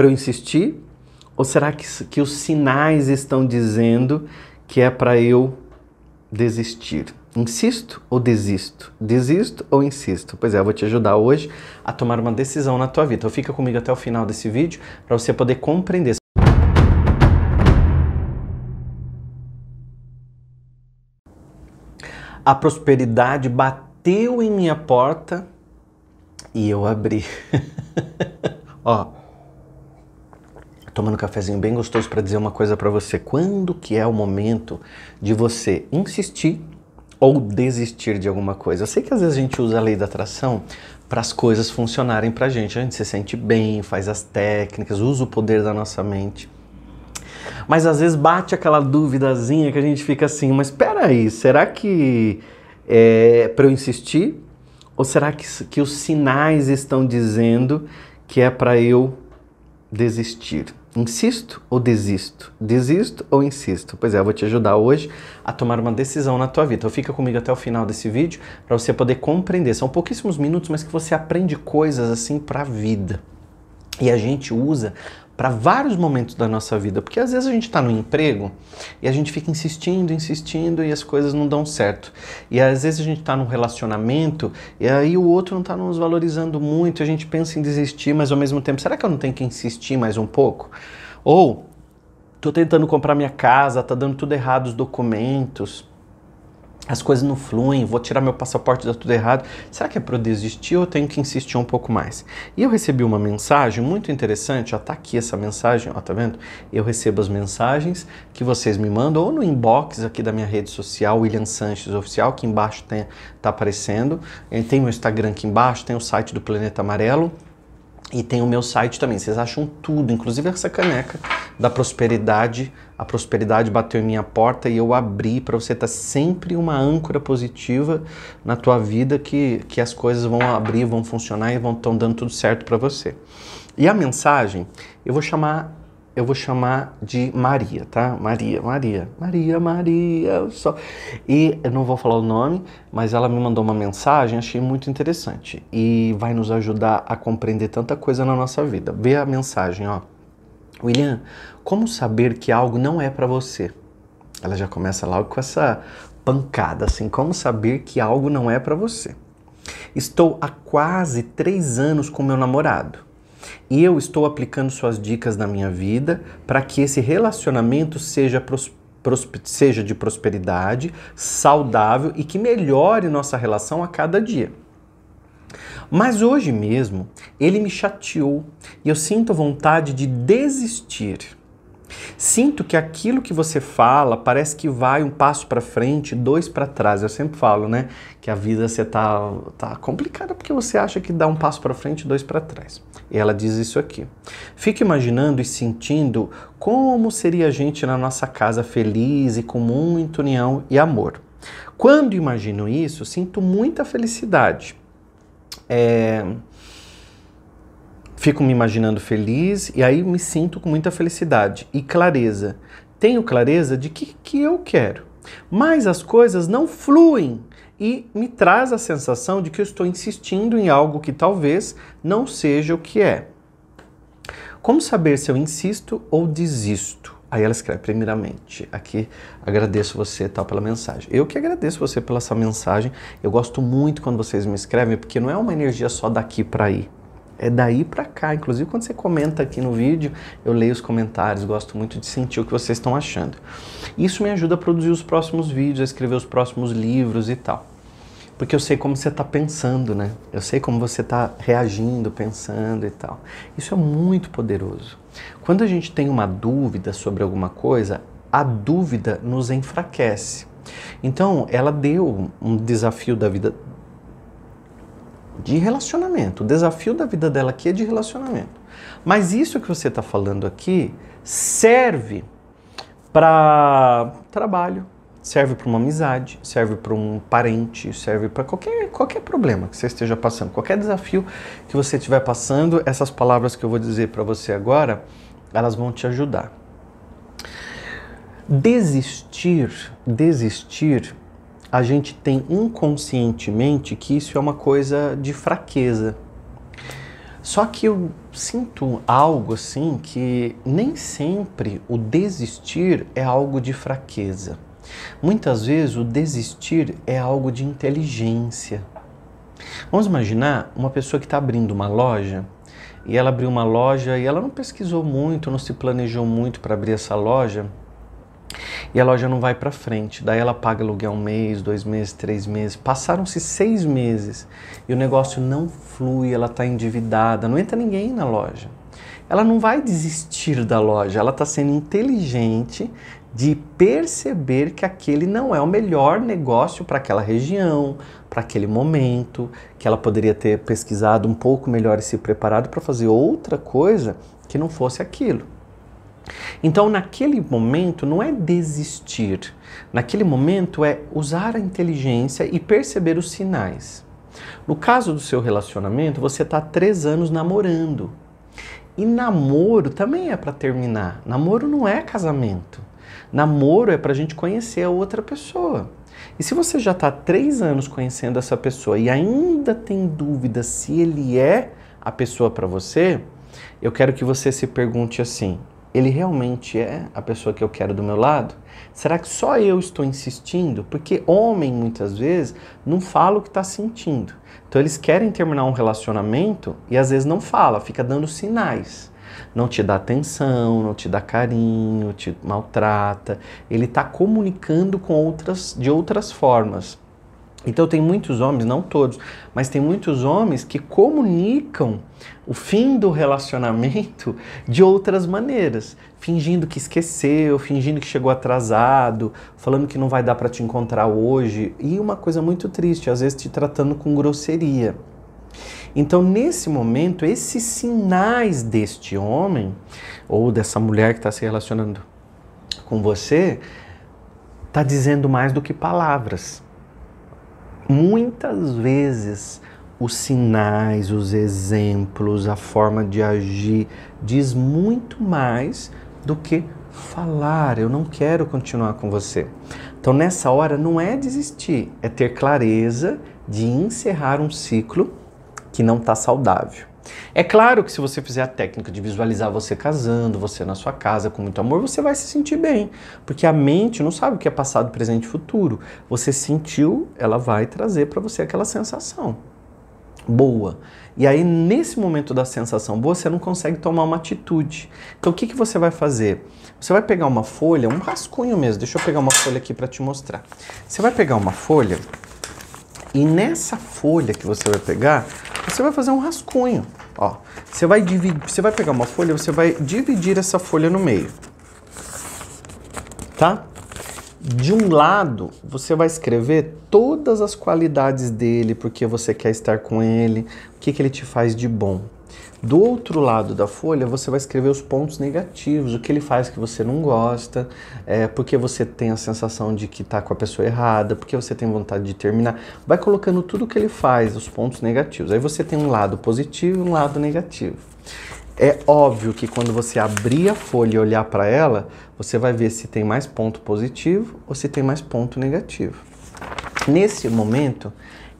para eu insistir? Ou será que, que os sinais estão dizendo que é para eu desistir? Insisto ou desisto? Desisto ou insisto? Pois é, eu vou te ajudar hoje a tomar uma decisão na tua vida. Então fica comigo até o final desse vídeo para você poder compreender. A prosperidade bateu em minha porta e eu abri. Ó, tomando um cafezinho bem gostoso para dizer uma coisa para você. Quando que é o momento de você insistir ou desistir de alguma coisa? Eu sei que às vezes a gente usa a lei da atração para as coisas funcionarem para a gente. A gente se sente bem, faz as técnicas, usa o poder da nossa mente. Mas às vezes bate aquela duvidazinha que a gente fica assim, mas espera aí, será que é para eu insistir? Ou será que, que os sinais estão dizendo que é para eu desistir? Insisto ou desisto? Desisto ou insisto? Pois é, eu vou te ajudar hoje a tomar uma decisão na tua vida. Então fica comigo até o final desse vídeo para você poder compreender. São pouquíssimos minutos, mas que você aprende coisas assim para a vida. E a gente usa para vários momentos da nossa vida, porque às vezes a gente está no emprego e a gente fica insistindo, insistindo e as coisas não dão certo. E às vezes a gente está num relacionamento e aí o outro não está nos valorizando muito, a gente pensa em desistir, mas ao mesmo tempo, será que eu não tenho que insistir mais um pouco? Ou tô tentando comprar minha casa, tá dando tudo errado os documentos as coisas não fluem, vou tirar meu passaporte, dá tudo errado. Será que é para eu desistir ou eu tenho que insistir um pouco mais? E eu recebi uma mensagem muito interessante, ó, tá aqui essa mensagem, ó, tá vendo? Eu recebo as mensagens que vocês me mandam ou no inbox aqui da minha rede social, William Sanches Oficial, que embaixo tem, tá aparecendo. Tem o Instagram aqui embaixo, tem o site do Planeta Amarelo. E tem o meu site também, vocês acham tudo, inclusive essa caneca da prosperidade. A prosperidade bateu em minha porta e eu abri para você estar tá sempre uma âncora positiva na tua vida que, que as coisas vão abrir, vão funcionar e vão estão dando tudo certo para você. E a mensagem, eu vou chamar eu vou chamar de Maria, tá? Maria, Maria, Maria, Maria, só. E eu não vou falar o nome, mas ela me mandou uma mensagem, achei muito interessante e vai nos ajudar a compreender tanta coisa na nossa vida. Vê a mensagem, ó. William, como saber que algo não é para você? Ela já começa logo com essa pancada, assim, como saber que algo não é para você? Estou há quase três anos com meu namorado e eu estou aplicando suas dicas na minha vida para que esse relacionamento seja, seja de prosperidade, saudável e que melhore nossa relação a cada dia. Mas hoje mesmo ele me chateou e eu sinto vontade de desistir. Sinto que aquilo que você fala parece que vai um passo para frente, dois para trás. Eu sempre falo, né, que a vida você tá tá complicada porque você acha que dá um passo para frente, dois para trás. E ela diz isso aqui. Fico imaginando e sentindo como seria a gente na nossa casa feliz e com muita união e amor. Quando imagino isso, sinto muita felicidade é, fico me imaginando feliz e aí me sinto com muita felicidade e clareza. Tenho clareza de que que eu quero, mas as coisas não fluem e me traz a sensação de que eu estou insistindo em algo que talvez não seja o que é. Como saber se eu insisto ou desisto? Aí ela escreve, primeiramente, aqui agradeço você tal pela mensagem. Eu que agradeço você pela essa mensagem. Eu gosto muito quando vocês me escrevem, porque não é uma energia só daqui para aí. É daí para cá. Inclusive, quando você comenta aqui no vídeo, eu leio os comentários, gosto muito de sentir o que vocês estão achando. Isso me ajuda a produzir os próximos vídeos, a escrever os próximos livros e tal porque eu sei como você está pensando, né? Eu sei como você está reagindo, pensando e tal. Isso é muito poderoso. Quando a gente tem uma dúvida sobre alguma coisa, a dúvida nos enfraquece. Então, ela deu um desafio da vida de relacionamento. O desafio da vida dela aqui é de relacionamento. Mas isso que você está falando aqui serve para trabalho, serve para uma amizade, serve para um parente, serve para qualquer, qualquer problema que você esteja passando, qualquer desafio que você estiver passando, essas palavras que eu vou dizer para você agora, elas vão te ajudar. Desistir, desistir, a gente tem inconscientemente que isso é uma coisa de fraqueza. Só que eu sinto algo assim que nem sempre o desistir é algo de fraqueza Muitas vezes o desistir é algo de inteligência. Vamos imaginar uma pessoa que está abrindo uma loja e ela abriu uma loja e ela não pesquisou muito, não se planejou muito para abrir essa loja e a loja não vai para frente. Daí ela paga aluguel um mês, dois meses, três meses. Passaram-se seis meses e o negócio não flui, ela está endividada, não entra ninguém na loja. Ela não vai desistir da loja, ela está sendo inteligente de perceber que aquele não é o melhor negócio para aquela região, para aquele momento, que ela poderia ter pesquisado um pouco melhor e se preparado para fazer outra coisa que não fosse aquilo. Então, naquele momento, não é desistir, naquele momento é usar a inteligência e perceber os sinais. No caso do seu relacionamento, você está três anos namorando. E namoro também é para terminar. Namoro não é casamento. Namoro é para a gente conhecer a outra pessoa. E se você já está três anos conhecendo essa pessoa e ainda tem dúvida se ele é a pessoa para você, eu quero que você se pergunte assim: ele realmente é a pessoa que eu quero do meu lado? Será que só eu estou insistindo? Porque homem muitas vezes não fala o que está sentindo. Então eles querem terminar um relacionamento e às vezes não fala, fica dando sinais não te dá atenção, não te dá carinho, te maltrata. Ele está comunicando com outras de outras formas. Então tem muitos homens, não todos, mas tem muitos homens que comunicam o fim do relacionamento de outras maneiras, fingindo que esqueceu, fingindo que chegou atrasado, falando que não vai dar para te encontrar hoje, e uma coisa muito triste, às vezes te tratando com grosseria. Então, nesse momento, esses sinais deste homem ou dessa mulher que está se relacionando com você está dizendo mais do que palavras. Muitas vezes, os sinais, os exemplos, a forma de agir diz muito mais do que falar. Eu não quero continuar com você. Então, nessa hora, não é desistir, é ter clareza de encerrar um ciclo que não está saudável. É claro que se você fizer a técnica de visualizar você casando, você na sua casa com muito amor, você vai se sentir bem, porque a mente não sabe o que é passado, presente e futuro. Você sentiu, ela vai trazer para você aquela sensação boa. E aí, nesse momento da sensação boa, você não consegue tomar uma atitude. Então, o que, que você vai fazer? Você vai pegar uma folha, um rascunho mesmo. Deixa eu pegar uma folha aqui para te mostrar. Você vai pegar uma folha e nessa folha que você vai pegar, você vai fazer um rascunho. Ó, você vai dividir, você vai pegar uma folha, você vai dividir essa folha no meio, tá? De um lado, você vai escrever todas as qualidades dele, porque você quer estar com ele, o que, que ele te faz de bom. Do outro lado da folha, você vai escrever os pontos negativos, o que ele faz que você não gosta, é, porque você tem a sensação de que está com a pessoa errada, porque você tem vontade de terminar. Vai colocando tudo o que ele faz, os pontos negativos. Aí você tem um lado positivo e um lado negativo. É óbvio que quando você abrir a folha e olhar para ela, você vai ver se tem mais ponto positivo ou se tem mais ponto negativo. Nesse momento,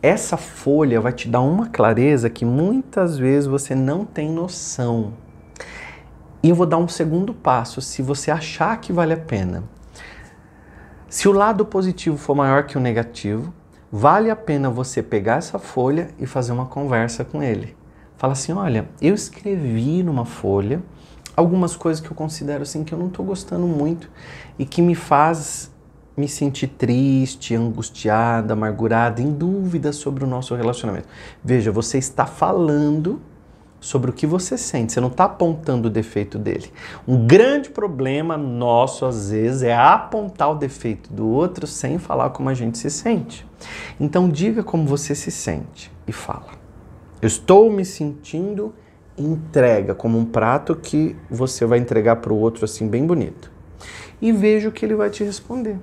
essa folha vai te dar uma clareza que muitas vezes você não tem noção. E eu vou dar um segundo passo, se você achar que vale a pena. Se o lado positivo for maior que o negativo, vale a pena você pegar essa folha e fazer uma conversa com ele. Fala assim: olha, eu escrevi numa folha algumas coisas que eu considero assim que eu não estou gostando muito e que me faz me sentir triste, angustiada, amargurada, em dúvida sobre o nosso relacionamento. Veja, você está falando sobre o que você sente, você não está apontando o defeito dele. Um grande problema nosso, às vezes, é apontar o defeito do outro sem falar como a gente se sente. Então, diga como você se sente e fala. Eu estou me sentindo entrega, como um prato que você vai entregar para o outro assim, bem bonito. E veja o que ele vai te responder.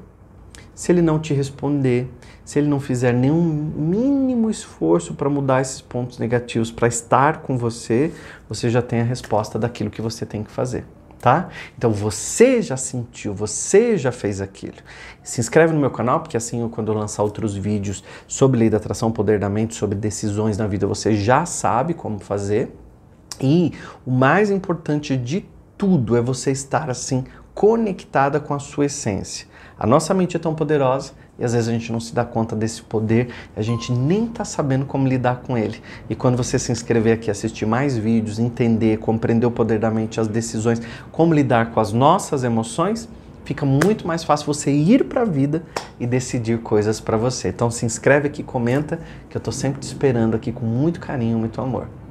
Se ele não te responder, se ele não fizer nenhum mínimo esforço para mudar esses pontos negativos, para estar com você, você já tem a resposta daquilo que você tem que fazer, tá? Então você já sentiu, você já fez aquilo. Se inscreve no meu canal, porque assim eu, quando eu lançar outros vídeos sobre lei da atração, poder da mente, sobre decisões na vida, você já sabe como fazer. E o mais importante de tudo é você estar assim conectada com a sua essência. A nossa mente é tão poderosa e às vezes a gente não se dá conta desse poder, a gente nem está sabendo como lidar com ele. E quando você se inscrever aqui, assistir mais vídeos, entender, compreender o poder da mente, as decisões, como lidar com as nossas emoções, fica muito mais fácil você ir para a vida e decidir coisas para você. Então se inscreve aqui, comenta, que eu estou sempre te esperando aqui com muito carinho, muito amor.